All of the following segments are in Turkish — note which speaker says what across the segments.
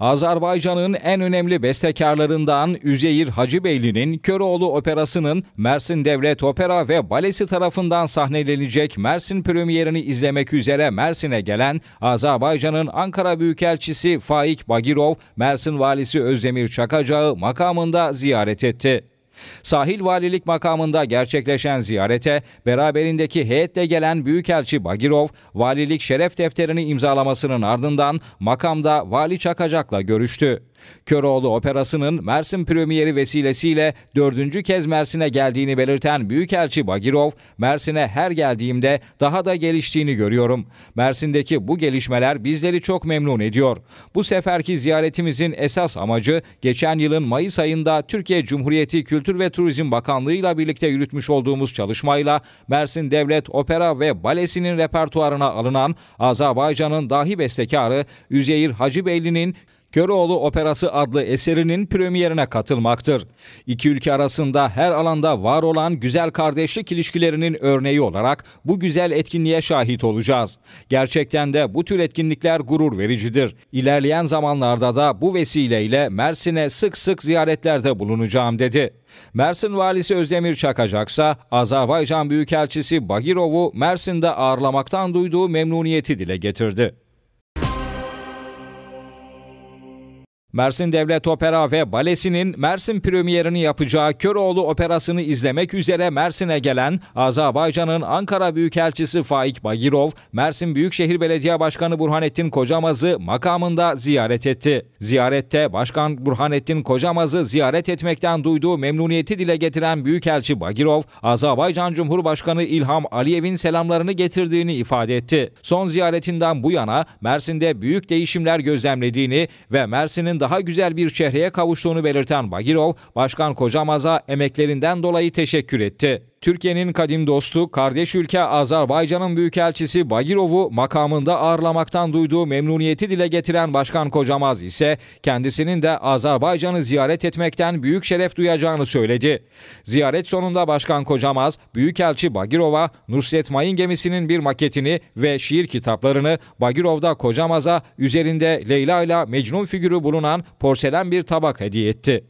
Speaker 1: Azerbaycan'ın en önemli bestekarlarından Üzeyir Hacıbeyli'nin Köroğlu Operası'nın Mersin Devlet Opera ve Balesi tarafından sahnelenecek Mersin premierini izlemek üzere Mersin'e gelen Azerbaycan'ın Ankara Büyükelçisi Faik Bagirov, Mersin Valisi Özdemir Çakacağı makamında ziyaret etti. Sahil Valilik makamında gerçekleşen ziyarete beraberindeki heyette gelen Büyükelçi Bagirov, valilik şeref defterini imzalamasının ardından makamda Vali Çakacak'la görüştü. Köroğlu Operası'nın Mersin premieri vesilesiyle dördüncü kez Mersin'e geldiğini belirten Büyükelçi Bagirov, Mersin'e her geldiğimde daha da geliştiğini görüyorum. Mersin'deki bu gelişmeler bizleri çok memnun ediyor. Bu seferki ziyaretimizin esas amacı geçen yılın Mayıs ayında Türkiye Cumhuriyeti Kültür ve Turizm Bakanlığı ile birlikte yürütmüş olduğumuz çalışmayla Mersin Devlet Opera ve Balesi'nin repertuarına alınan Azerbaycan'ın dahi bestekarı Üzeyir Hacıbeyli'nin Köroğlu Operası adlı eserinin premierine katılmaktır. İki ülke arasında her alanda var olan güzel kardeşlik ilişkilerinin örneği olarak bu güzel etkinliğe şahit olacağız. Gerçekten de bu tür etkinlikler gurur vericidir. İlerleyen zamanlarda da bu vesileyle Mersin'e sık sık ziyaretlerde bulunacağım dedi. Mersin valisi Özdemir Çakacaksa Azerbaycan Büyükelçisi Bagirov'u Mersin'de ağırlamaktan duyduğu memnuniyeti dile getirdi. Mersin Devlet Opera ve Balesi'nin Mersin premierini yapacağı Köroğlu Operası'nı izlemek üzere Mersin'e gelen Azerbaycan'ın Ankara Büyükelçisi Faik Bagirov, Mersin Büyükşehir Belediye Başkanı Burhanettin Kocamaz'ı makamında ziyaret etti. Ziyarette Başkan Burhanettin Kocamaz'ı ziyaret etmekten duyduğu memnuniyeti dile getiren Büyükelçi Bagirov, Azerbaycan Cumhurbaşkanı İlham Aliyev'in selamlarını getirdiğini ifade etti. Son ziyaretinden bu yana Mersin'de büyük değişimler gözlemlediğini ve Mersin'in daha güzel bir şehreye kavuştuğunu belirten Bagirov, Başkan Kocamaz'a emeklerinden dolayı teşekkür etti. Türkiye'nin kadim dostu, kardeş ülke Azerbaycan'ın Büyükelçisi Bagirov'u makamında ağırlamaktan duyduğu memnuniyeti dile getiren Başkan Kocamaz ise kendisinin de Azerbaycan'ı ziyaret etmekten büyük şeref duyacağını söyledi. Ziyaret sonunda Başkan Kocamaz, Büyükelçi Bagirova, Nusret Mayın gemisinin bir maketini ve şiir kitaplarını Bagirov'da Kocamaz'a üzerinde Leyla ile Mecnun figürü bulunan porselen bir tabak hediye etti.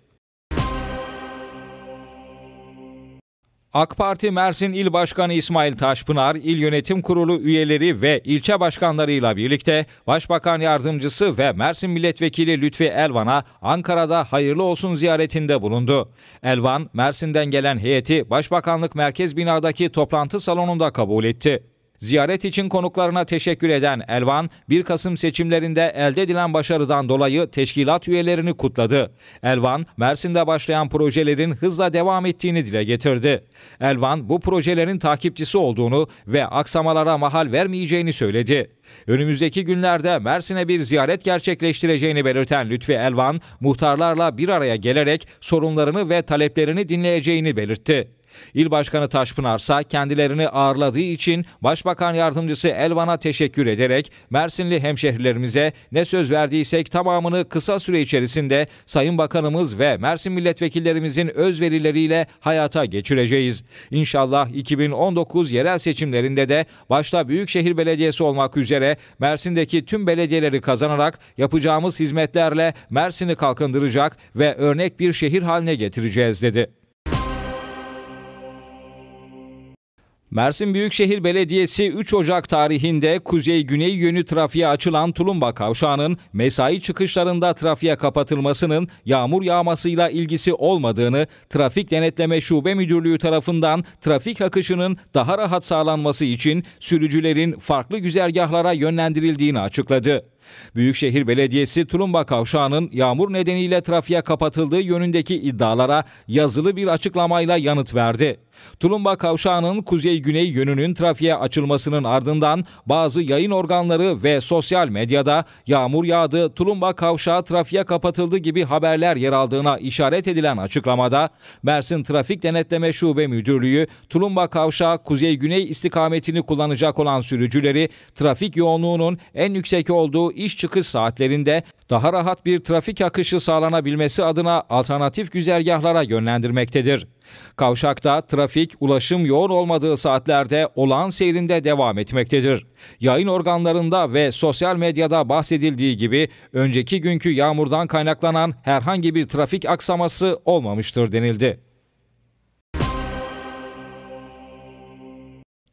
Speaker 1: AK Parti Mersin İl Başkanı İsmail Taşpınar, İl Yönetim Kurulu üyeleri ve ilçe başkanlarıyla birlikte Başbakan Yardımcısı ve Mersin Milletvekili Lütfi Elvan'a Ankara'da hayırlı olsun ziyaretinde bulundu. Elvan, Mersin'den gelen heyeti Başbakanlık Merkez Binadaki toplantı salonunda kabul etti. Ziyaret için konuklarına teşekkür eden Elvan, 1 Kasım seçimlerinde elde edilen başarıdan dolayı teşkilat üyelerini kutladı. Elvan, Mersin'de başlayan projelerin hızla devam ettiğini dile getirdi. Elvan, bu projelerin takipçisi olduğunu ve aksamalara mahal vermeyeceğini söyledi. Önümüzdeki günlerde Mersin'e bir ziyaret gerçekleştireceğini belirten Lütfi Elvan, muhtarlarla bir araya gelerek sorunlarını ve taleplerini dinleyeceğini belirtti. İl Başkanı Taşpınar ise kendilerini ağırladığı için Başbakan Yardımcısı Elvan'a teşekkür ederek Mersinli hemşehrilerimize ne söz verdiysek tamamını kısa süre içerisinde Sayın Bakanımız ve Mersin milletvekillerimizin özverileriyle hayata geçireceğiz. İnşallah 2019 yerel seçimlerinde de başta Büyükşehir Belediyesi olmak üzere Mersin'deki tüm belediyeleri kazanarak yapacağımız hizmetlerle Mersin'i kalkındıracak ve örnek bir şehir haline getireceğiz dedi. Mersin Büyükşehir Belediyesi 3 Ocak tarihinde kuzey-güney yönü trafiğe açılan Tulumba Kavşağı'nın mesai çıkışlarında trafiğe kapatılmasının yağmur yağmasıyla ilgisi olmadığını, Trafik Denetleme Şube Müdürlüğü tarafından trafik akışının daha rahat sağlanması için sürücülerin farklı güzergahlara yönlendirildiğini açıkladı. Büyükşehir Belediyesi Tulumba Kavşağı'nın yağmur nedeniyle trafiğe kapatıldığı yönündeki iddialara yazılı bir açıklamayla yanıt verdi. Tulumba Kavşağı'nın kuzey-güney yönünün trafiğe açılmasının ardından bazı yayın organları ve sosyal medyada yağmur yağdı, Tulumba Kavşağı trafiğe kapatıldı gibi haberler yer aldığına işaret edilen açıklamada Mersin Trafik Denetleme Şube Müdürlüğü Tulumba Kavşağı kuzey-güney istikametini kullanacak olan sürücüleri trafik yoğunluğunun en yüksek olduğu iş çıkış saatlerinde daha rahat bir trafik akışı sağlanabilmesi adına alternatif güzergahlara yönlendirmektedir. Kavşakta trafik ulaşım yoğun olmadığı saatlerde olağan seyrinde devam etmektedir. Yayın organlarında ve sosyal medyada bahsedildiği gibi önceki günkü yağmurdan kaynaklanan herhangi bir trafik aksaması olmamıştır denildi.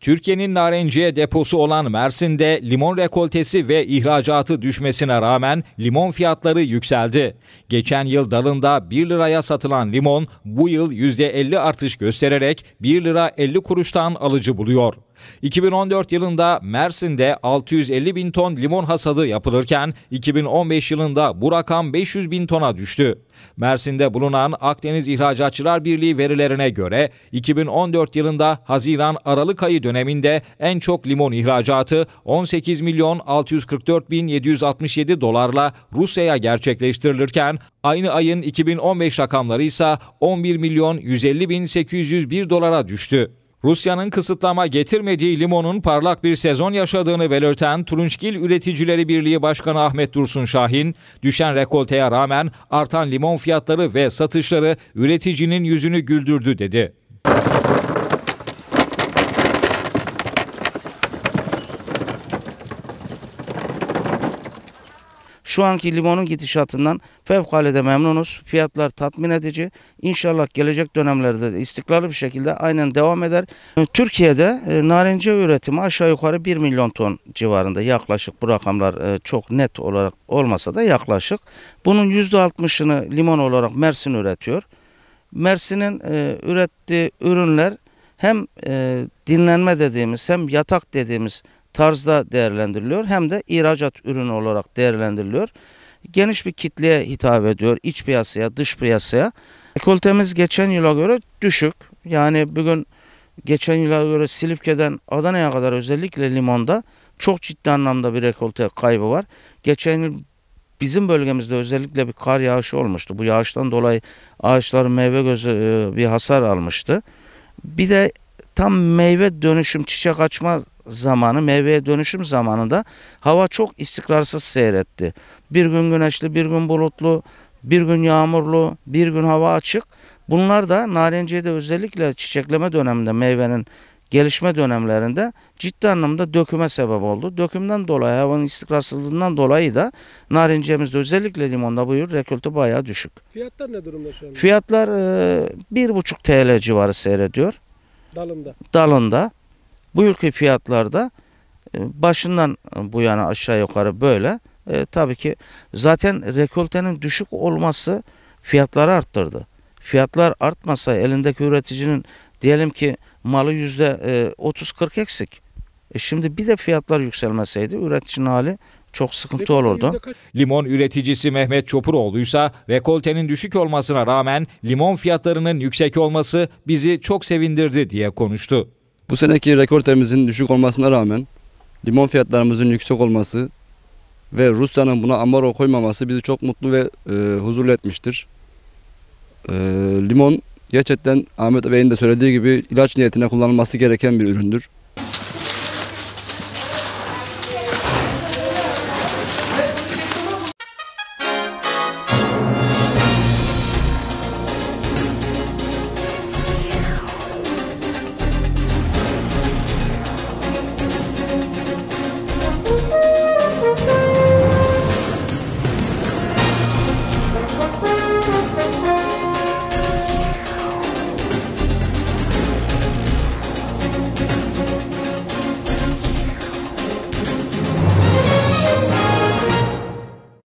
Speaker 1: Türkiye'nin narenciye deposu olan Mersin'de limon rekoltesi ve ihracatı düşmesine rağmen limon fiyatları yükseldi. Geçen yıl dalında 1 liraya satılan limon bu yıl %50 artış göstererek 1 lira 50 kuruştan alıcı buluyor. 2014 yılında Mersin'de 650 bin ton limon hasadı yapılırken 2015 yılında bu rakam 500 bin tona düştü. Mersin'de bulunan Akdeniz İhracatçılar Birliği verilerine göre 2014 yılında Haziran-Aralık ayı döneminde en çok limon ihracatı 18 milyon 644 bin 767 dolarla Rusya'ya gerçekleştirilirken aynı ayın 2015 rakamları ise 11 milyon 150 bin 801 dolara düştü. Rusya'nın kısıtlama getirmediği limonun parlak bir sezon yaşadığını belirten Turunçgil Üreticileri Birliği Başkanı Ahmet Dursun Şahin, düşen rekolteye rağmen artan limon fiyatları ve satışları üreticinin yüzünü güldürdü dedi.
Speaker 2: Şu anki limonun gidişatından fevkalade memnunuz. Fiyatlar tatmin edici. İnşallah gelecek dönemlerde de istikrarlı bir şekilde aynen devam eder. Ee, Türkiye'de e, narince üretimi aşağı yukarı 1 milyon ton civarında yaklaşık bu rakamlar e, çok net olarak olmasa da yaklaşık. Bunun %60'ını limon olarak Mersin üretiyor. Mersin'in e, ürettiği ürünler hem dinlenme dediğimiz hem yatak dediğimiz tarzda değerlendiriliyor hem de ihracat ürünü olarak değerlendiriliyor. Geniş bir kitleye hitap ediyor iç piyasaya, dış piyasaya. Ekoltemiz geçen yıla göre düşük. Yani bugün geçen yıla göre Silifke'den Adana'ya kadar özellikle limonda çok ciddi anlamda bir rekolte kaybı var. Geçen yıl bizim bölgemizde özellikle bir kar yağışı olmuştu. Bu yağıştan dolayı ağaçların meyve gözü e, bir hasar almıştı. Bir de tam meyve dönüşüm çiçek açma zamanı meyveye dönüşüm zamanında hava çok istikrarsız seyretti. Bir gün güneşli, bir gün bulutlu, bir gün yağmurlu, bir gün hava açık. Bunlar da narenciyede özellikle çiçekleme döneminde meyvenin gelişme dönemlerinde ciddi anlamda döküme sebep oldu. Dökümden dolayı, havanın istikrarsızlığından dolayı da narinciyemizde özellikle limonda buyur rekolte bayağı düşük.
Speaker 1: Fiyatlar ne durumda şu anda?
Speaker 2: Fiyatlar e, 1,5 TL civarı seyrediyor. Dalında. Dalında. Bu yılki fiyatlarda e, başından e, bu yana aşağı yukarı böyle. E, tabii ki zaten rekoltenin düşük olması fiyatları arttırdı. Fiyatlar artmasa elindeki üreticinin diyelim ki malı yüzde 30-40 e, eksik. E şimdi bir de fiyatlar yükselmeseydi üreticinin hali çok sıkıntı olurdu. Limon üreticisi Mehmet Çopuroğlu ise rekoltenin düşük
Speaker 1: olmasına rağmen limon fiyatlarının yüksek olması bizi çok sevindirdi diye konuştu. Bu seneki rekoltemizin düşük olmasına rağmen limon fiyatlarımızın yüksek olması ve Rusya'nın buna amaro koymaması bizi çok mutlu ve e, huzurlu etmiştir. E, limon gerçekten Ahmet Bey'in de söylediği gibi ilaç niyetine kullanılması gereken bir üründür.